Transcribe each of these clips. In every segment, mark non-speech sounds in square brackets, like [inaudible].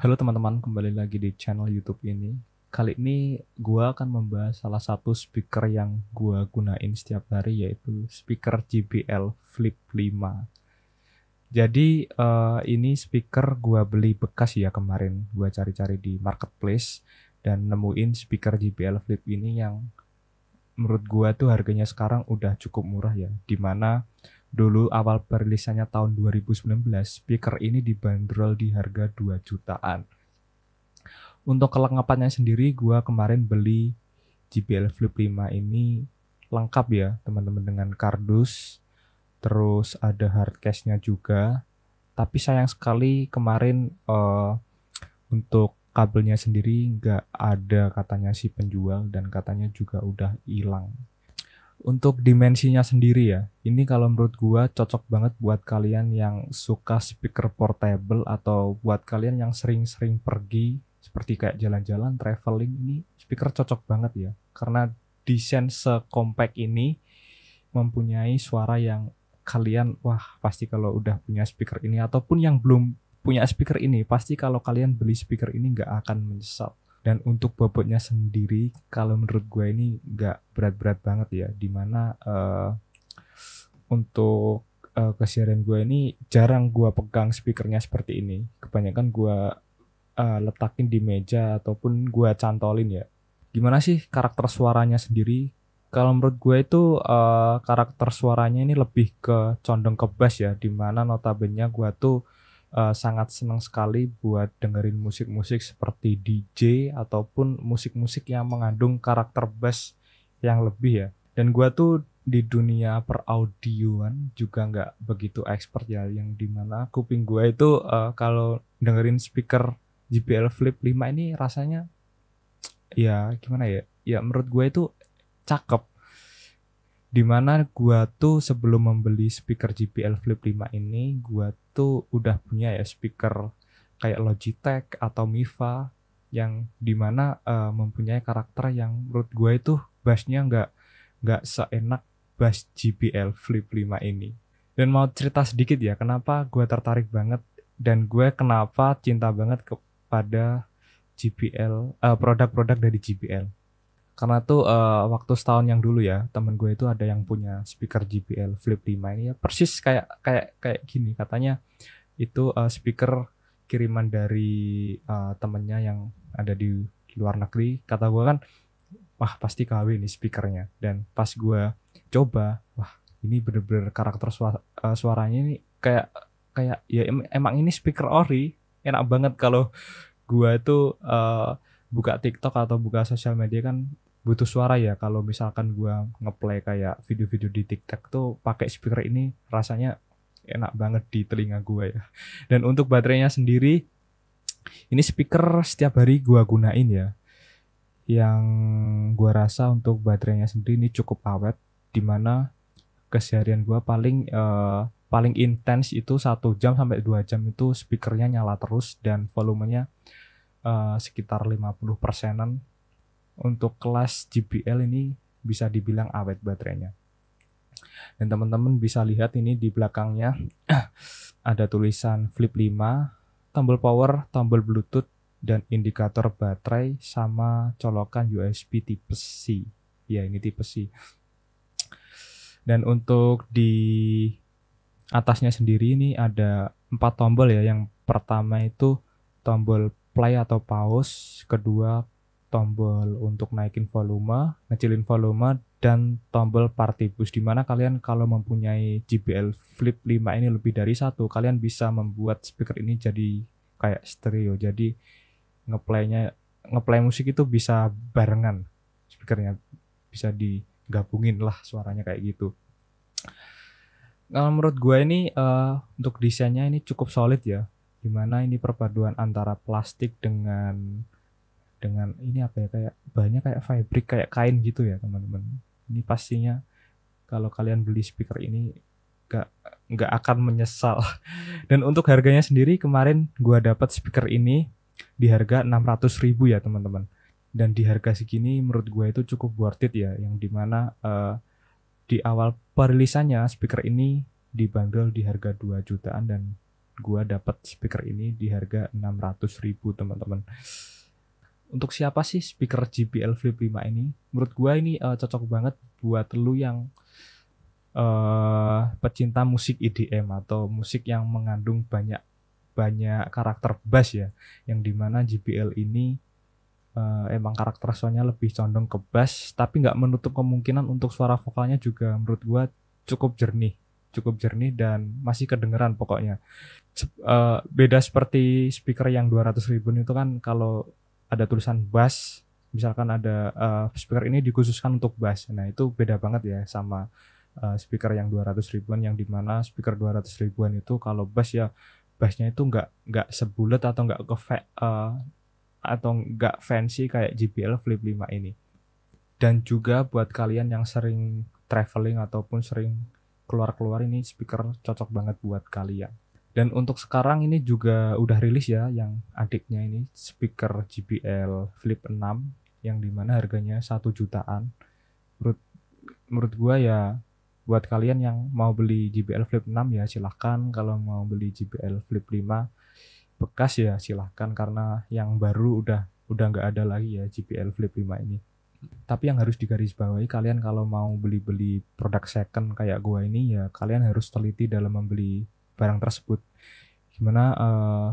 Halo teman-teman, kembali lagi di channel YouTube ini. Kali ini gue akan membahas salah satu speaker yang gue gunain setiap hari yaitu speaker JBL Flip 5. Jadi uh, ini speaker gue beli bekas ya kemarin. Gue cari-cari di marketplace dan nemuin speaker JBL Flip ini yang menurut gue tuh harganya sekarang udah cukup murah ya. Dimana Dulu awal perilisannya tahun 2019, speaker ini dibanderol di harga 2 jutaan. Untuk kelengkapannya sendiri, gue kemarin beli JBL Flip 5 ini lengkap ya teman-teman dengan kardus, terus ada hard case-nya juga. Tapi sayang sekali kemarin uh, untuk kabelnya sendiri nggak ada katanya si penjual dan katanya juga udah hilang untuk dimensinya sendiri ya. Ini kalau menurut gua cocok banget buat kalian yang suka speaker portable atau buat kalian yang sering-sering pergi seperti kayak jalan-jalan, traveling ini speaker cocok banget ya. Karena desain sekompak ini mempunyai suara yang kalian wah pasti kalau udah punya speaker ini ataupun yang belum punya speaker ini pasti kalau kalian beli speaker ini nggak akan menyesal dan untuk bobotnya sendiri kalau menurut gue ini nggak berat-berat banget ya dimana uh, eh, untuk uh, kesiaran gue ini jarang gue pegang speakernya seperti ini kebanyakan gue uh, letakin di meja ataupun gue cantolin ya gimana sih karakter suaranya sendiri kalau menurut gue itu uh, karakter suaranya ini lebih ke condong ke bass ya dimana notabene gue tuh uh, sangat senang sekali buat dengerin musik-musik seperti DJ ataupun musik-musik yang mengandung karakter bass yang lebih ya. Dan gue tuh di dunia peraudioan juga nggak begitu expert ya yang dimana kuping gue itu uh, kalau dengerin speaker JBL Flip 5 ini rasanya ya gimana ya ya menurut gue itu cakep dimana gua tuh sebelum membeli speaker JBL Flip 5 ini gua tuh udah punya ya speaker kayak Logitech atau Mifa yang dimana uh, eh, mempunyai karakter yang menurut gue itu bassnya nggak nggak seenak bass JBL Flip 5 ini dan mau cerita sedikit ya kenapa gue tertarik banget dan gue kenapa cinta banget kepada JBL produk eh, produk-produk dari JBL karena tuh uh, waktu setahun yang dulu ya temen gue itu ada yang punya speaker JBL Flip 5 ini ya persis kayak kayak kayak gini katanya itu uh, speaker kiriman dari uh, temennya yang ada di luar negeri kata gue kan wah pasti KW ini speakernya dan pas gue coba wah ini bener-bener karakter suara, uh, suaranya ini kayak kayak ya em emang ini speaker ori enak banget kalau gue itu uh, buka TikTok atau buka sosial media kan butuh suara ya kalau misalkan gue ngeplay kayak video-video di TikTok tuh pakai speaker ini rasanya enak banget di telinga gue ya. Dan untuk baterainya sendiri ini speaker setiap hari gue gunain ya. Yang gue rasa untuk baterainya sendiri ini cukup awet dimana keseharian gue paling uh, paling intens itu satu jam sampai dua jam itu speakernya nyala terus dan volumenya uh, sekitar 50 persenan untuk kelas JBL ini bisa dibilang awet baterainya. Dan teman-teman bisa lihat ini di belakangnya [clears throat] ada tulisan flip 5, tombol power, tombol bluetooth, dan indikator baterai sama colokan USB tipe C. Ya, ini tipe C. Dan untuk di atasnya sendiri ini ada empat tombol ya. Yang pertama itu tombol play atau pause, kedua tombol untuk naikin volume, ngecilin volume, dan tombol partibus di mana kalian kalau mempunyai JBL Flip 5 ini lebih dari satu, kalian bisa membuat speaker ini jadi kayak stereo. Jadi ngeplaynya ngeplay musik itu bisa barengan speakernya bisa digabungin lah suaranya kayak gitu. Kalau menurut gue ini uh, untuk desainnya ini cukup solid ya, dimana ini perpaduan antara plastik dengan dengan ini apa ya kayak bahannya kayak fabric kayak kain gitu ya teman-teman ini pastinya kalau kalian beli speaker ini gak gak akan menyesal [laughs] dan untuk harganya sendiri kemarin gua dapat speaker ini di harga 600 ribu ya teman-teman dan di harga segini menurut gue itu cukup worth it ya yang dimana uh, di awal perilisannya speaker ini dibanderol di harga 2 jutaan dan gua dapat speaker ini di harga 600 ribu teman-teman untuk siapa sih speaker JBL Flip 5 ini? Menurut gua ini uh, cocok banget buat lu yang uh, pecinta musik EDM atau musik yang mengandung banyak banyak karakter bass ya, yang dimana JBL ini uh, emang karakter soundnya lebih condong ke bass, tapi nggak menutup kemungkinan untuk suara vokalnya juga menurut gua cukup jernih, cukup jernih dan masih kedengeran pokoknya. Uh, beda seperti speaker yang 200 ribu itu kan kalau ada tulisan bass misalkan ada uh, speaker ini dikhususkan untuk bass nah itu beda banget ya sama uh, speaker yang 200 ribuan yang dimana speaker 200 ribuan itu kalau bass ya bassnya itu nggak nggak sebulat atau nggak ke uh, atau nggak fancy kayak JBL Flip 5 ini dan juga buat kalian yang sering traveling ataupun sering keluar-keluar ini speaker cocok banget buat kalian dan untuk sekarang ini juga udah rilis ya yang adiknya ini speaker JBL Flip 6 yang dimana harganya satu jutaan. Menurut menurut gua ya buat kalian yang mau beli JBL Flip 6 ya silahkan kalau mau beli JBL Flip 5 bekas ya silahkan karena yang baru udah udah nggak ada lagi ya JBL Flip 5 ini tapi yang harus digarisbawahi kalian kalau mau beli-beli produk second kayak gua ini ya kalian harus teliti dalam membeli barang tersebut gimana uh,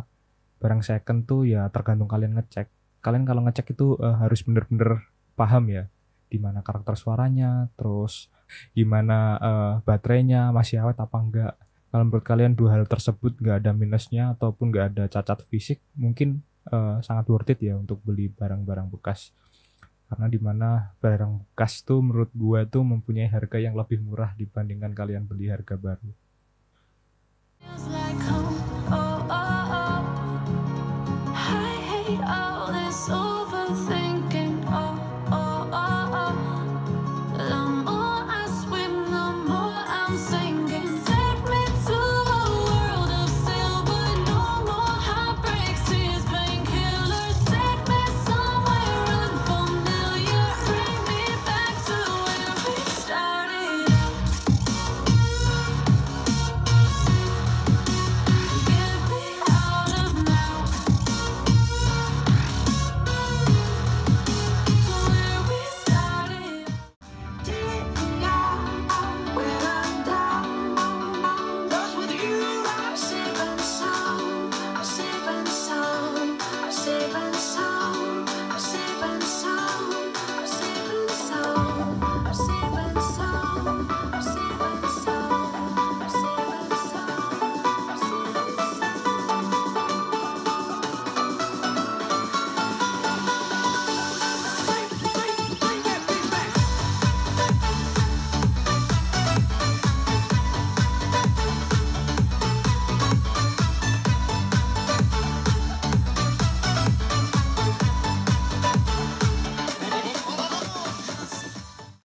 barang second tuh ya tergantung kalian ngecek kalian kalau ngecek itu uh, harus bener-bener paham ya dimana karakter suaranya terus gimana uh, eh, baterainya masih awet apa enggak kalau menurut kalian dua hal tersebut nggak ada minusnya ataupun nggak ada cacat fisik mungkin uh, sangat worth it ya untuk beli barang-barang bekas karena dimana barang bekas tuh menurut gua tuh mempunyai harga yang lebih murah dibandingkan kalian beli harga baru Feels like